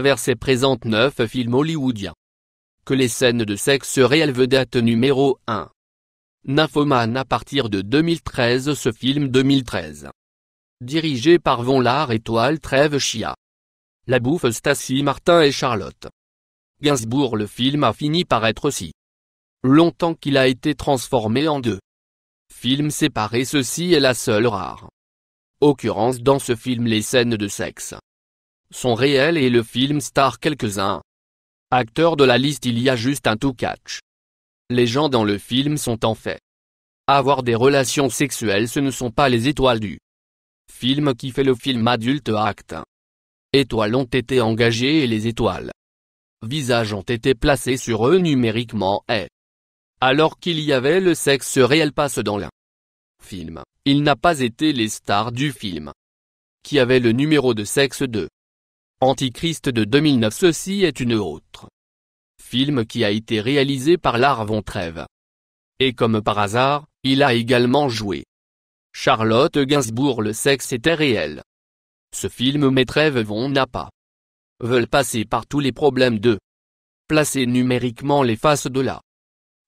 vers ses présentes neuf films hollywoodiens. Que les scènes de sexe réelles vedette numéro 1. Nymphoman à partir de 2013 Ce film 2013. Dirigé par Von Lard Étoile Trêve Chia. La bouffe Stacy Martin et Charlotte. Gainsbourg le film a fini par être aussi. Longtemps qu'il a été transformé en deux. films séparés ceci est la seule rare. Occurrence dans ce film les scènes de sexe sont réels et le film star quelques-uns. Acteurs de la liste il y a juste un tout catch. Les gens dans le film sont en fait. Avoir des relations sexuelles ce ne sont pas les étoiles du film qui fait le film adulte acte. Étoiles ont été engagées et les étoiles visages ont été placés sur eux numériquement et alors qu'il y avait le sexe réel passe dans l'un film, il n'a pas été les stars du film qui avait le numéro de sexe 2. Antichrist de 2009 Ceci est une autre. Film qui a été réalisé par Von Trève. Et comme par hasard, il a également joué. Charlotte Gainsbourg Le sexe était réel. Ce film met trêves vont n'a pas. Veulent passer par tous les problèmes de placer numériquement les faces de la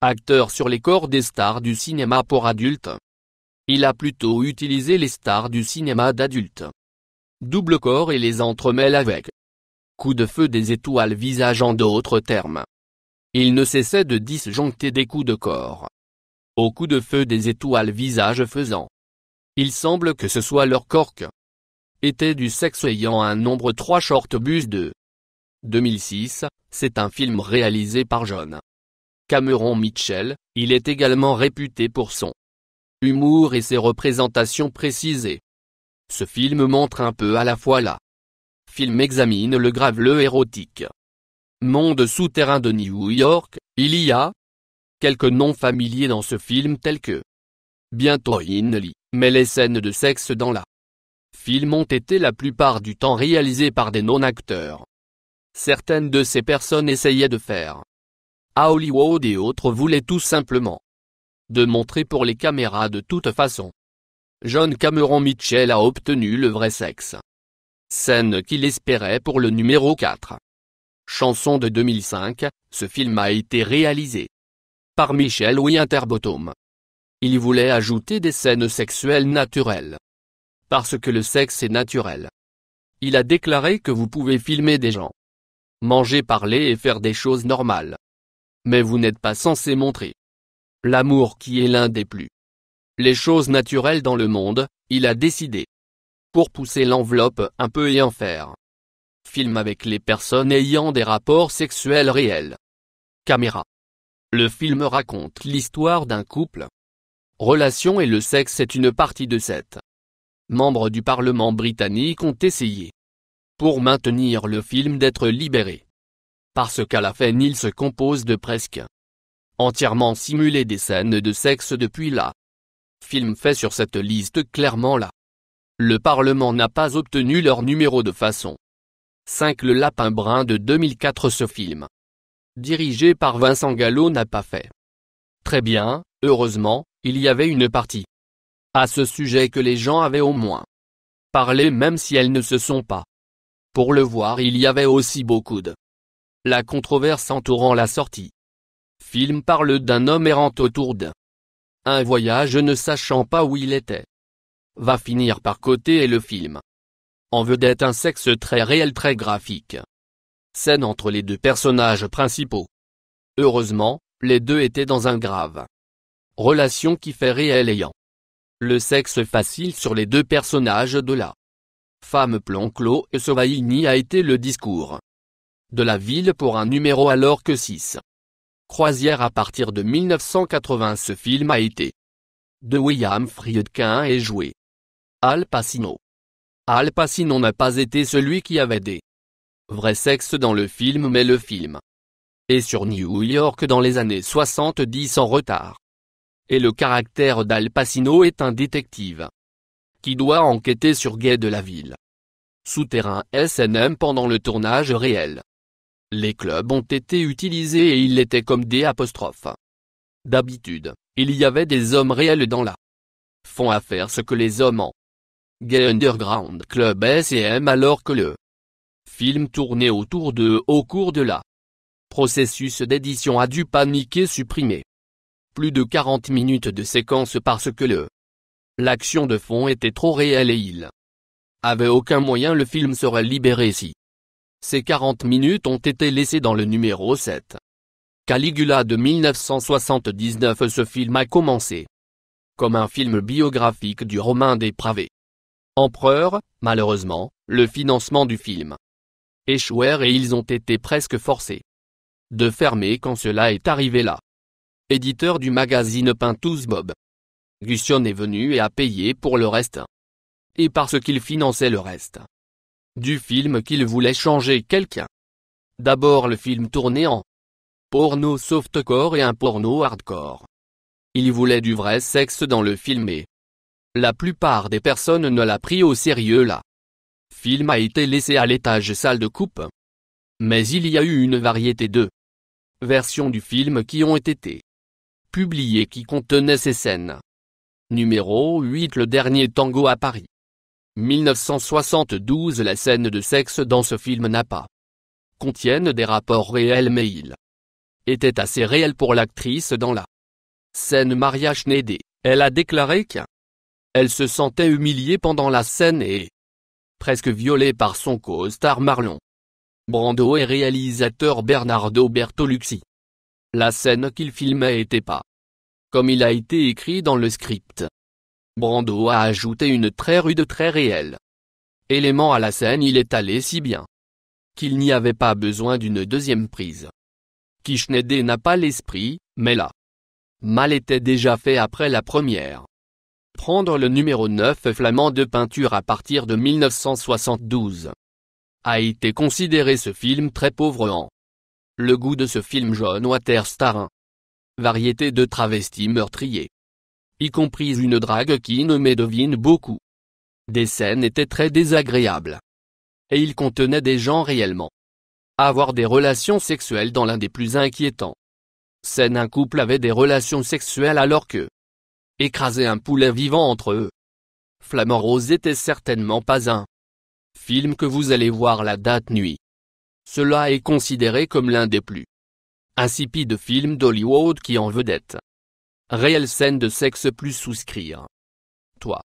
acteur sur les corps des stars du cinéma pour adultes. Il a plutôt utilisé les stars du cinéma d'adultes double corps et les entremêlent avec coup de feu des étoiles visage en d'autres termes. Il ne cessait de disjoncter des coups de corps. Au coup de feu des étoiles visage faisant. Il semble que ce soit leur corque. Était du sexe ayant un nombre 3 short bus de 2006, c'est un film réalisé par John Cameron Mitchell, il est également réputé pour son humour et ses représentations précisées. Ce film montre un peu à la fois la film examine le grave le érotique. Monde souterrain de New York, il y a quelques noms familiers dans ce film tels que Bientôt Inly, mais les scènes de sexe dans la film ont été la plupart du temps réalisées par des non-acteurs. Certaines de ces personnes essayaient de faire à Hollywood et autres voulaient tout simplement de montrer pour les caméras de toute façon. John Cameron Mitchell a obtenu le vrai sexe. Scène qu'il espérait pour le numéro 4. Chanson de 2005, ce film a été réalisé par Michel Winterbottom. Il voulait ajouter des scènes sexuelles naturelles. Parce que le sexe est naturel. Il a déclaré que vous pouvez filmer des gens. Manger, parler et faire des choses normales. Mais vous n'êtes pas censé montrer. L'amour qui est l'un des plus les choses naturelles dans le monde, il a décidé. Pour pousser l'enveloppe un peu et en faire. Film avec les personnes ayant des rapports sexuels réels. Caméra. Le film raconte l'histoire d'un couple. Relation et le sexe est une partie de cette. Membres du Parlement britannique ont essayé. Pour maintenir le film d'être libéré. Parce qu'à la fin il se compose de presque entièrement simulé des scènes de sexe depuis là film fait sur cette liste clairement là. Le Parlement n'a pas obtenu leur numéro de façon. 5 Le Lapin Brun de 2004 Ce film, dirigé par Vincent Gallo n'a pas fait. Très bien, heureusement, il y avait une partie à ce sujet que les gens avaient au moins parlé même si elles ne se sont pas. Pour le voir il y avait aussi beaucoup de la controverse entourant la sortie. Film parle d'un homme errant autour d'un un voyage ne sachant pas où il était. Va finir par côté et le film. En vedette un sexe très réel très graphique. Scène entre les deux personnages principaux. Heureusement, les deux étaient dans un grave. Relation qui fait réel ayant. Le sexe facile sur les deux personnages de la femme Plonclo et Sovaini a été le discours de la ville pour un numéro alors que 6. Croisière à partir de 1980 Ce film a été de William Friedkin et joué Al Pacino. Al Pacino n'a pas été celui qui avait des vrais sexes dans le film mais le film est sur New York dans les années 70 en retard. Et le caractère d'Al Pacino est un détective qui doit enquêter sur Gay de la ville souterrain SNM pendant le tournage réel. Les clubs ont été utilisés et ils l'étaient comme des apostrophes. D'habitude, il y avait des hommes réels dans la font à faire ce que les hommes en Gay Underground Club S&M alors que le film tourné autour d'eux au cours de la processus d'édition a dû paniquer supprimer plus de 40 minutes de séquence parce que le l'action de fond était trop réelle et il avait aucun moyen le film serait libéré si ces 40 minutes ont été laissées dans le numéro 7. Caligula de 1979 Ce film a commencé comme un film biographique du Romain dépravé. Empereur, malheureusement, le financement du film échouèrent et ils ont été presque forcés de fermer quand cela est arrivé là. Éditeur du magazine Pintous Bob. Gusion est venu et a payé pour le reste. Et parce qu'il finançait le reste du film qu'il voulait changer quelqu'un. D'abord le film tourné en porno softcore et un porno hardcore. Il voulait du vrai sexe dans le film et la plupart des personnes ne l'a pris au sérieux là. Film a été laissé à l'étage salle de coupe. Mais il y a eu une variété de versions du film qui ont été publiées qui contenaient ces scènes. Numéro 8 Le dernier tango à Paris. 1972 La scène de sexe dans ce film n'a pas contiennent des rapports réels mais il était assez réel pour l'actrice dans la scène Maria Schneider. Elle a déclaré qu'elle se sentait humiliée pendant la scène et presque violée par son co-star Marlon Brando et réalisateur Bernardo Bertolucci. La scène qu'il filmait était pas comme il a été écrit dans le script. Brando a ajouté une très rude très réelle élément à la scène il est allé si bien qu'il n'y avait pas besoin d'une deuxième prise. Kishnedé n'a pas l'esprit, mais là. Mal était déjà fait après la première. Prendre le numéro 9 flamand de peinture à partir de 1972. A été considéré ce film très pauvre en. Le goût de ce film jaune Water Starin. Variété de travestis meurtriers y compris une drague qui ne m'édevine beaucoup. Des scènes étaient très désagréables. Et il contenait des gens réellement. Avoir des relations sexuelles dans l'un des plus inquiétants. Scène un couple avait des relations sexuelles alors que écraser un poulet vivant entre eux. Flamand Rose était certainement pas un film que vous allez voir la date nuit. Cela est considéré comme l'un des plus insipides films d'Hollywood qui en vedette. Réelle scène de sexe plus souscrire. Toi.